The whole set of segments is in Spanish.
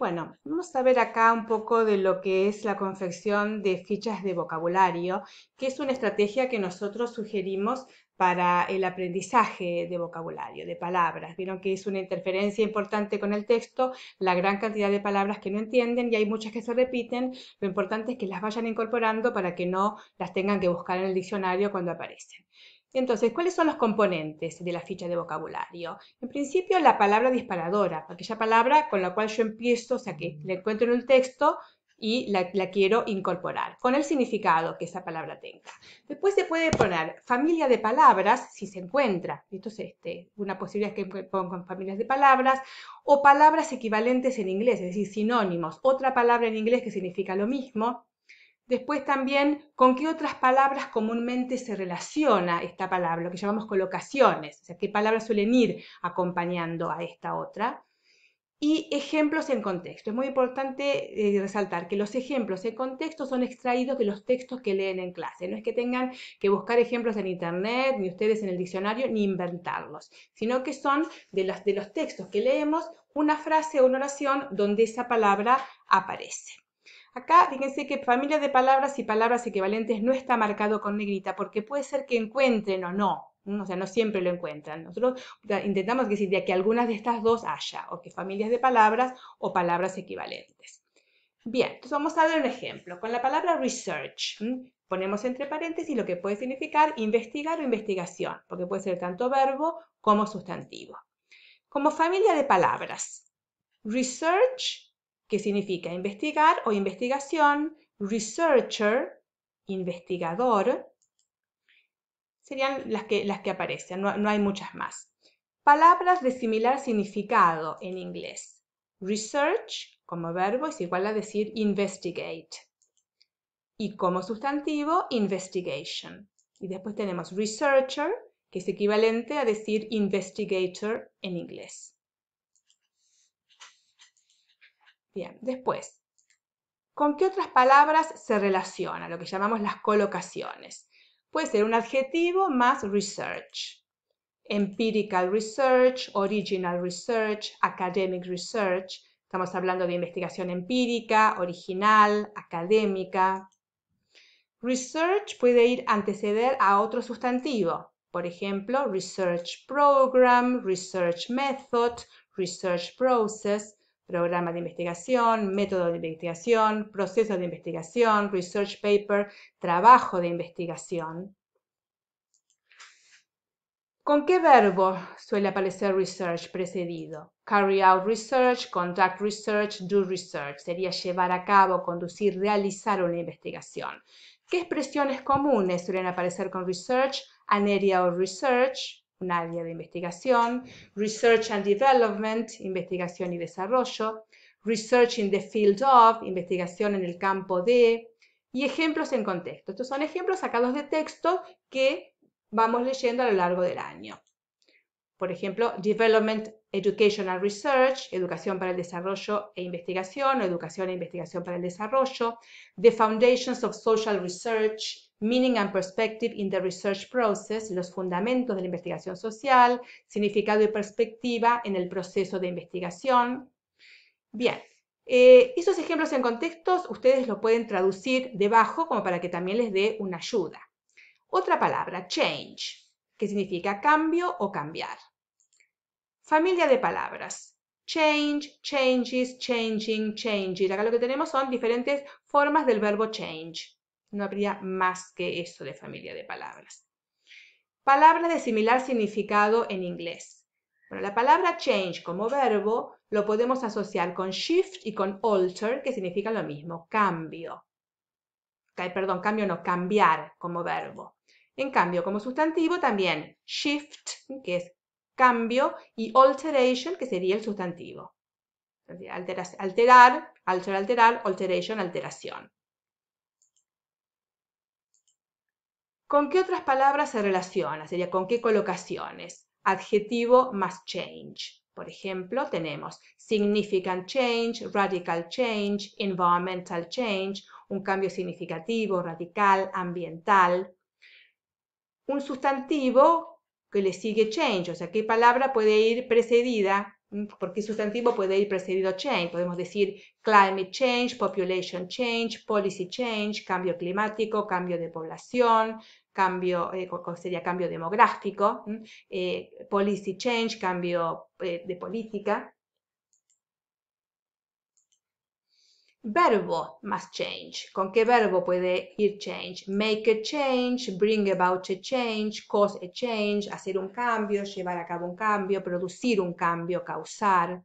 Bueno, vamos a ver acá un poco de lo que es la confección de fichas de vocabulario, que es una estrategia que nosotros sugerimos para el aprendizaje de vocabulario, de palabras. Vieron que es una interferencia importante con el texto, la gran cantidad de palabras que no entienden y hay muchas que se repiten. Lo importante es que las vayan incorporando para que no las tengan que buscar en el diccionario cuando aparecen. Entonces, ¿cuáles son los componentes de la ficha de vocabulario? En principio, la palabra disparadora, aquella palabra con la cual yo empiezo, o sea, que mm. la encuentro en un texto y la, quiero incorporar, con el significado que esa palabra tenga. Después se puede poner familia de palabras, si se encuentra, esto este, una posibilidad que pongan familias de palabras, o palabras equivalentes en inglés, es decir, sinónimos, otra palabra en inglés que significa lo mismo, Después también, ¿con qué otras palabras comúnmente se relaciona esta palabra? Lo que llamamos colocaciones, o sea, qué palabras suelen ir acompañando a esta otra. Y ejemplos en contexto. Es muy importante eh, resaltar que los ejemplos en contexto son extraídos de los textos que leen en clase. No es que tengan que buscar ejemplos en internet, ni ustedes en el diccionario, ni inventarlos, sino que son de de los textos que leemos una frase o una oración donde esa palabra aparece. Acá fíjense que familia de palabras y palabras equivalentes no está marcado con negrita porque puede ser que encuentren o no. O sea, no siempre lo encuentran. Nosotros intentamos decir que algunas de estas dos haya, o que familias de palabras o palabras equivalentes. Bien, entonces vamos a dar un ejemplo. Con la palabra research, ponemos entre paréntesis lo que puede significar investigar o investigación, porque puede ser tanto verbo como sustantivo. Como familia de palabras, research que significa investigar o investigación, researcher, investigador, serían las que, las que aparecen, no, no hay muchas más. Palabras de similar significado en inglés. Research como verbo es igual a decir investigate. Y como sustantivo, investigation. Y después tenemos researcher, que es equivalente a decir investigator en inglés. Bien, después, ¿con qué otras palabras se relaciona lo que llamamos las colocaciones? Puede ser un adjetivo más research. Empirical research, original research, academic research. Estamos hablando de investigación empírica, original, académica. Research puede ir anteceder a otro sustantivo, por ejemplo, research program, research method, research process. Programa de investigación, método de investigación, proceso de investigación, research paper, trabajo de investigación. ¿Con qué verbo suele aparecer research precedido? Carry out research, conduct research, do research. Sería llevar a cabo, conducir, realizar una investigación. ¿Qué expresiones comunes suelen aparecer con research? An area of research, un área de investigación, Research and Development, investigación y desarrollo, Research in the field of, investigación en el campo de, y ejemplos en contexto. Estos son ejemplos sacados de texto que vamos leyendo a lo largo del año. Por ejemplo, Development educational Research, Educación para el Desarrollo e Investigación, o Educación e Investigación para el Desarrollo, The Foundations of Social Research, Meaning and Perspective in the Research Process, los fundamentos de la investigación social, significado y perspectiva en el proceso de investigación. Bien, eh, esos ejemplos en contextos ustedes los pueden traducir debajo como para que también les dé una ayuda. Otra palabra, change. Qué significa cambio o cambiar. Familia de palabras. Change, changes, changing, changes. Acá lo que tenemos son diferentes formas del verbo change. No habría más que eso de familia de palabras. Palabra de similar significado en inglés. Bueno, la palabra change como verbo lo podemos asociar con shift y con alter, que significan lo mismo, cambio. Perdón, cambio no, cambiar como verbo. En cambio, como sustantivo también shift, que es cambio, y alteration, que sería el sustantivo. alterar, alter, alterar, alteration, alteración. ¿Con qué otras palabras se relaciona? Sería con qué colocaciones. Adjetivo más change. Por ejemplo, tenemos significant change, radical change, environmental change, un cambio significativo, radical, ambiental un sustantivo que le sigue change, o sea, qué palabra puede ir precedida, mm, porque sustantivo puede ir precedido change. Podemos decir climate change, population change, policy change, cambio climático, cambio de población, cambio, eh, sería cambio demográfico, mm, eh, policy change, cambio eh, de política, Verbo más change. ¿Con qué verbo puede ir change? Make a change, bring about a change, cause a change, hacer un cambio, llevar a cabo un cambio, producir un cambio, causar.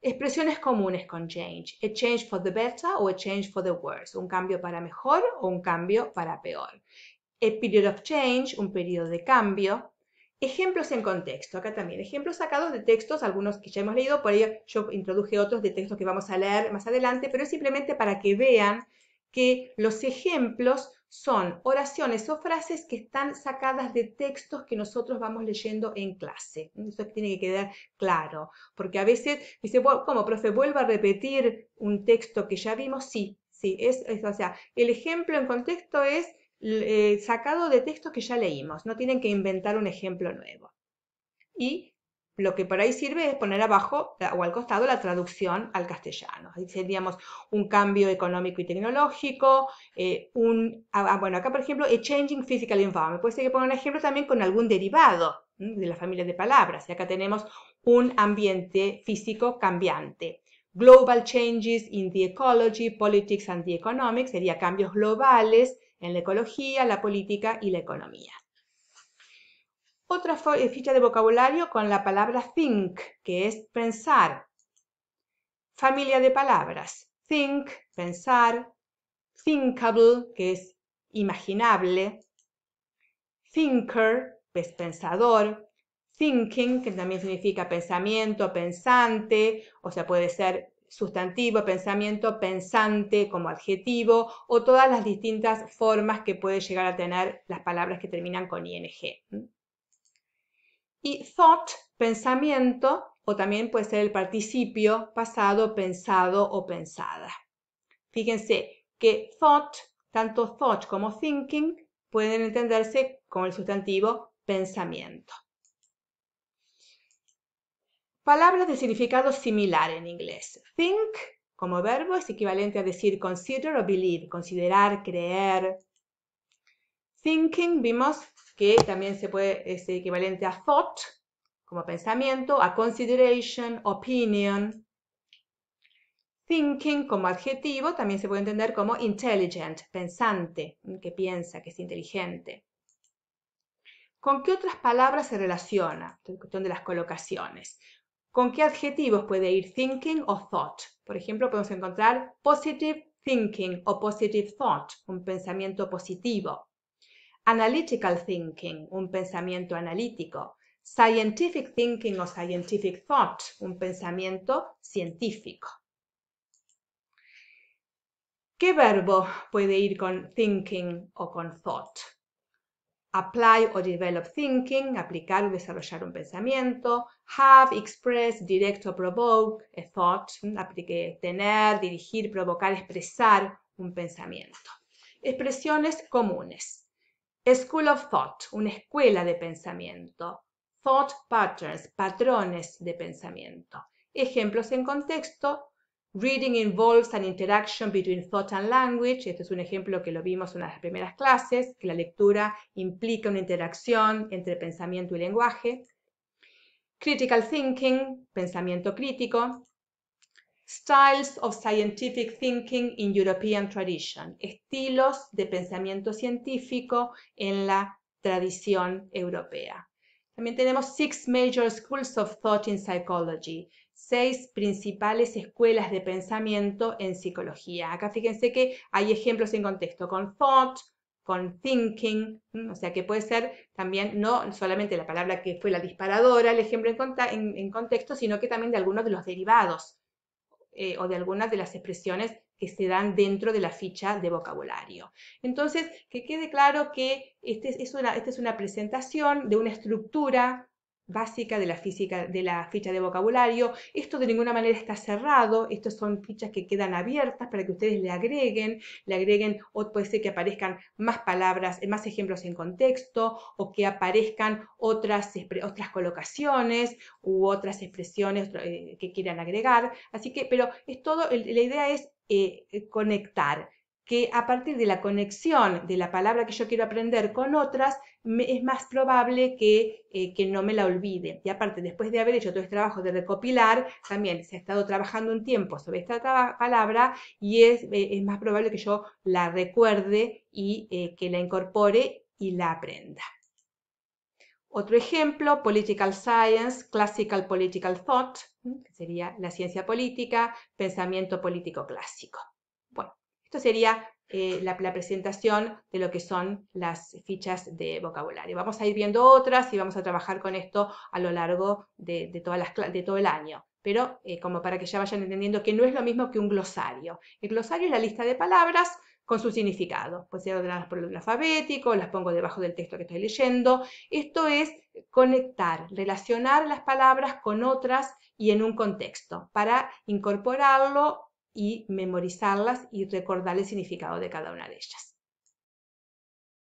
Expresiones comunes con change. A change for the better o a change for the worse. Un cambio para mejor o un cambio para peor. A period of change, un periodo de cambio. Ejemplos en contexto, acá también, ejemplos sacados de textos, algunos que ya hemos leído, por ahí yo introduje otros de textos que vamos a leer más adelante, pero es simplemente para que vean que los ejemplos son oraciones o frases que están sacadas de textos que nosotros vamos leyendo en clase. Eso tiene que quedar claro, porque a veces dice, ¿cómo, profe? ¿Vuelvo a repetir un texto que ya vimos? Sí, sí, es, es o sea, el ejemplo en contexto es eh, sacado de textos que ya leímos, no tienen que inventar un ejemplo nuevo. Y lo que por ahí sirve es poner abajo o al costado la traducción al castellano. Ahí seríamos un cambio económico y tecnológico, eh, un, ah, ah, bueno, acá por ejemplo, a changing physical environment. Puede ser que ponga un ejemplo también con algún derivado de la familia de palabras. Y acá tenemos un ambiente físico cambiante. Global changes in the ecology, politics and the economics, sería cambios globales en la ecología, la política y la economía. Otra eh, ficha de vocabulario con la palabra think, que es pensar. Familia de palabras. Think, pensar. Thinkable, que es imaginable. Thinker, es pues, pensador. Thinking, que también significa pensamiento, pensante, o sea, puede ser sustantivo, pensamiento, pensante como adjetivo o todas las distintas formas que puede llegar a tener las palabras que terminan con ing. Y thought, pensamiento, o también puede ser el participio pasado, pensado o pensada. Fíjense que thought, tanto thought como thinking, pueden entenderse con el sustantivo pensamiento. Palabras de significado similar en inglés. Think como verbo es equivalente a decir consider o believe, considerar, creer. Thinking vimos que también se puede, es equivalente a thought, como pensamiento, a consideration, opinion. Thinking como adjetivo también se puede entender como intelligent, pensante, que piensa, que es inteligente. ¿Con qué otras palabras se relaciona? la cuestión de las colocaciones. ¿Con qué adjetivos puede ir thinking o thought? Por ejemplo, podemos encontrar positive thinking o positive thought, un pensamiento positivo. Analytical thinking, un pensamiento analítico. Scientific thinking o scientific thought, un pensamiento científico. ¿Qué verbo puede ir con thinking o con thought? apply or develop thinking, aplicar o desarrollar un pensamiento, have, express, direct o provoke, a thought, aplique, tener, dirigir, provocar, expresar un pensamiento. Expresiones comunes. School of thought, una escuela de pensamiento. Thought patterns, patrones de pensamiento. Ejemplos en contexto, Reading involves an interaction between thought and language. Este es un ejemplo que lo vimos en las primeras clases, que la lectura implica una interacción entre pensamiento y lenguaje. Critical thinking, pensamiento crítico. Styles of scientific thinking in European tradition. Estilos de pensamiento científico en la tradición europea. También tenemos Six Major Schools of Thought in Psychology seis principales escuelas de pensamiento en psicología. Acá fíjense que hay ejemplos en contexto con thought, con thinking, o sea que puede ser también no solamente la palabra que fue la disparadora, el ejemplo en, contexto, sino que también de algunos de los derivados eh, o de algunas de las expresiones que se dan dentro de la ficha de vocabulario. Entonces, que quede claro que este es esta es una presentación de una estructura básica de la, física, de la ficha de vocabulario. Esto de ninguna manera está cerrado, estas son fichas que quedan abiertas para que ustedes le agreguen, le agreguen o puede ser que aparezcan más palabras, eh, más ejemplos en contexto o que aparezcan otras, otras colocaciones u otras expresiones eh, que quieran agregar. Así que, pero es todo, la idea es eh, conectar, que a partir de la conexión de la palabra que yo quiero aprender con otras, es más probable que, eh, que, no me la olvide. Y aparte, después de haber hecho todo este trabajo de recopilar, también se ha estado trabajando un tiempo sobre esta palabra y eh, es, más probable que yo la recuerde y eh, que la incorpore y la aprenda. Otro ejemplo, political science, classical political thought, que sería la ciencia política, pensamiento político clásico. Esto sería eh, la, presentación de lo que son las fichas de vocabulario. Vamos a ir viendo otras y vamos a trabajar con esto a lo largo de, todo el año, pero eh, como para que ya vayan entendiendo que no es lo mismo que un glosario. El glosario es la lista de palabras con su significado. pues ser ordenadas por orden alfabético, las pongo debajo del texto que estoy leyendo. Esto es conectar, relacionar las palabras con otras y en un contexto para incorporarlo y memorizarlas y recordar el significado de cada una de ellas.